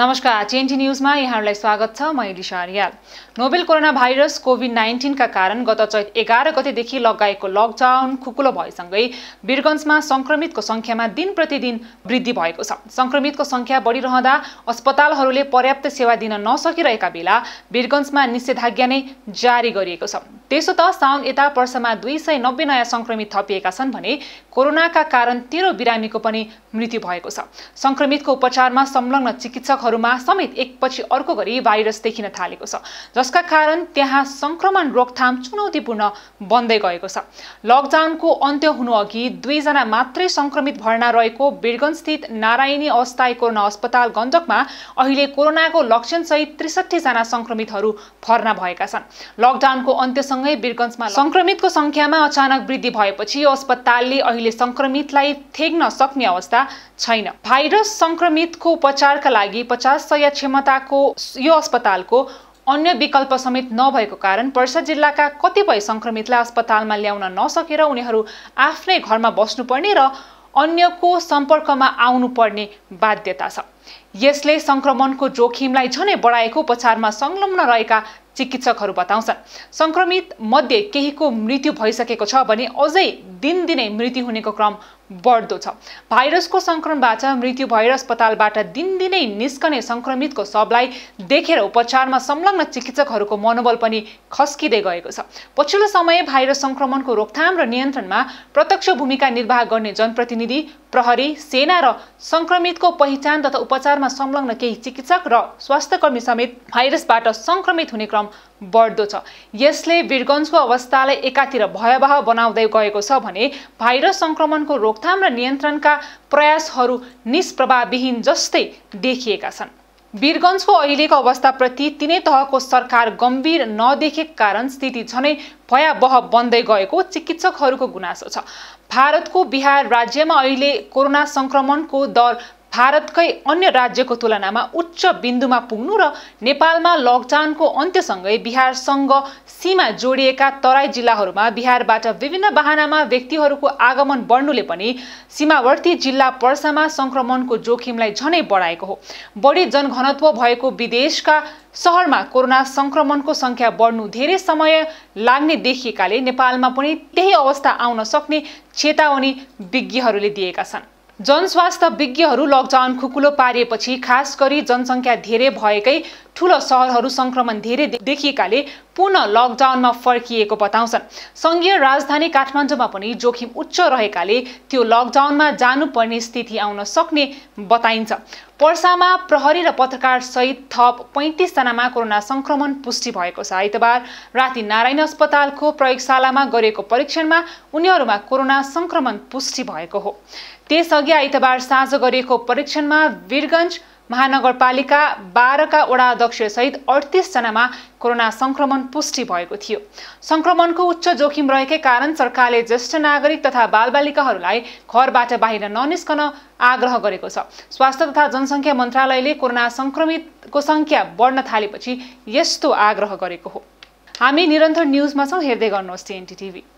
नमस्कार टिएनटी न्युजमा यहाँहरूलाई स्वागत छ म Elisa Aryal novel corona virus COVID नाइन्टिनका कारण गत चैत एघार गतेदेखि लगाएको लकडाउन खुकुलो भएसँगै वीरगन्जमा सङ्क्रमितको सङ्ख्यामा दिन प्रतिदिन वृद्धि भएको छ सङ्क्रमितको सङ्ख्या बढिरहँदा अस्पतालहरूले पर्याप्त सेवा दिन नसकिरहेका बेला वीरगन्जमा निषेधाज्ञा नै जारी गरिएको छ त्यसो त साउन यता वर्षमा दुई सय नब्बे नयाँ संक्रमित थपिएका छन् भने कोरोनाका कारण तेह्र बिरामीको पनि मृत्यु भएको छ संक्रमितको उपचारमा संलग्न चिकित्सकहरूमा समेत एकपछि अर्को गरी भाइरस देखिन थालेको छ जसका कारण त्यहाँ सङ्क्रमण रोकथाम चुनौतीपूर्ण बन्दै गएको छ लकडाउनको अन्त्य हुनु हुनुअघि दुईजना मात्रै सङ्क्रमित भर्ना रहेको बिरगन्जस्थित नारायणी अस्थायी कोरोना अस्पताल गण्डकमा अहिले कोरोनाको लक्षणसहित त्रिसठीजना सङ्क्रमितहरू भर्ना भएका छन् लकडाउनको अन्त्यसँग सँगसँगै बिरगन्जमा सङ्क्रमितको सङ्ख्यामा अचानक वृद्धि भएपछि यो अस्पतालले अहिले सङ्क्रमितलाई थेग्न सक्ने अवस्था छैन भाइरस सङ्क्रमितको उपचारका लागि पचास सय क्षमताको यो अस्पतालको अन्य विकल्प समेत नभएको कारण पर्सा जिल्लाका कतिपय सङ्क्रमितलाई अस्पतालमा ल्याउन नसकेर उनीहरू आफ्नै घरमा बस्नुपर्ने र अन्यको सम्पर्कमा आउनुपर्ने बाध्यता छ यसले सङ्क्रमणको जोखिमलाई झनै बढाएको उपचारमा संलग्न रहेका चिकित्सकहरू बताउँछन् सङ्क्रमित मध्ये केहीको मृत्यु भइसकेको छ भने अझै दिनदिनै मृत्यु हुनेको क्रम बढ्दो छ भाइरसको सङ्क्रमणबाट मृत्यु भएर अस्पतालबाट दिनदिनै निस्कने सङ्क्रमितको सबलाई देखेर उपचारमा संलग्न चिकित्सकहरूको मनोबल पनि खस्किँदै गएको छ पछिल्लो समय भाइरस सङ्क्रमणको रोकथाम र नियन्त्रणमा प्रत्यक्ष भूमिका निर्वाह गर्ने जनप्रतिनिधि प्रहरी सेना र सङ्क्रमितको पहिचान तथा उपचारमा संलग्न केही चिकित्सक र स्वास्थ्यकर्मी समेत भाइरसबाट सङ्क्रमित हुने क्रम बढ्दो छ यसले वीरगन्जको अवस्थालाई एकातिर भयावह बनाउँदै गएको छ भने भाइरस सङ्क्रमणको रोकथाम र नियन्त्रणका प्रयासहरू निष्प्रभावविहीन जस्तै देखिएका छन् वीरगन्जको अहिलेको अवस्थाप्रति तिनै तहको सरकार गम्भीर नदेखेको कारण स्थिति झनै भयावह बन्दै गएको चिकित्सकहरूको गुनासो छ भारतको बिहार राज्यमा अहिले कोरोना सङ्क्रमणको दर भारतकै अन्य राज्यको तुलनामा उच्च बिन्दुमा पुग्नु र नेपालमा लकडाउनको अन्त्यसँगै बिहारसँग सीमा जोडिएका तराई जिल्लाहरूमा बिहारबाट विभिन्न वाहनामा व्यक्तिहरूको आगमन बढ्नुले पनि सीमावर्ती जिल्ला पर्सामा सङ्क्रमणको जोखिमलाई झनै बढाएको हो बढी जनघनत्व भएको विदेशका सहरमा कोरोना सङ्क्रमणको सङ्ख्या बढ्नु धेरै समय लाग्ने देखिएकाले नेपालमा पनि त्यही अवस्था आउन सक्ने चेतावनी विज्ञहरूले दिएका छन् जनस्वास्थ्य विज्ञहरू लकडाउन खुकुलो पारिएपछि खास गरी जनसङ्ख्या धेरै भएकै ठुला सहरहरू सङ्क्रमण धेरै देखिएकाले पुनः लकडाउनमा फर्किएको बताउँछन् सङ्घीय राजधानी काठमाडौँमा पनि जोखिम उच्च रहेकाले त्यो लकडाउनमा जानुपर्ने स्थिति आउन सक्ने बताइन्छ पर्सामा प्रहरी र पत्रकार सहित थप पैँतिसजनामा कोरोना सङ्क्रमण पुष्टि भएको छ आइतबार राति नारायण अस्पतालको प्रयोगशालामा गरिएको परीक्षणमा उनीहरूमा कोरोना सङ्क्रमण पुष्टि भएको हो त्यसअघि आइतबार साँझ गरिएको परीक्षणमा वीरगञ्ज महानगरपालिका बाह्रका वडा अध्यक्ष अध्यक्षसहित अडतिसजनामा कोरोना सङ्क्रमण पुष्टि भएको थियो सङ्क्रमणको उच्च जोखिम रहेकै कारण सरकारले ज्येष्ठ नागरिक तथा बालबालिकाहरूलाई घरबाट बाहिर ननिस्कन आग्रह गरेको छ स्वास्थ्य तथा जनसङ्ख्या मन्त्रालयले कोरोना संक्रमितको सङ्ख्या बढ्न थालेपछि यस्तो आग्रह गरेको हो हामी निरन्तर न्युजमा छौँ हेर्दै गर्नुहोस् टिएनटी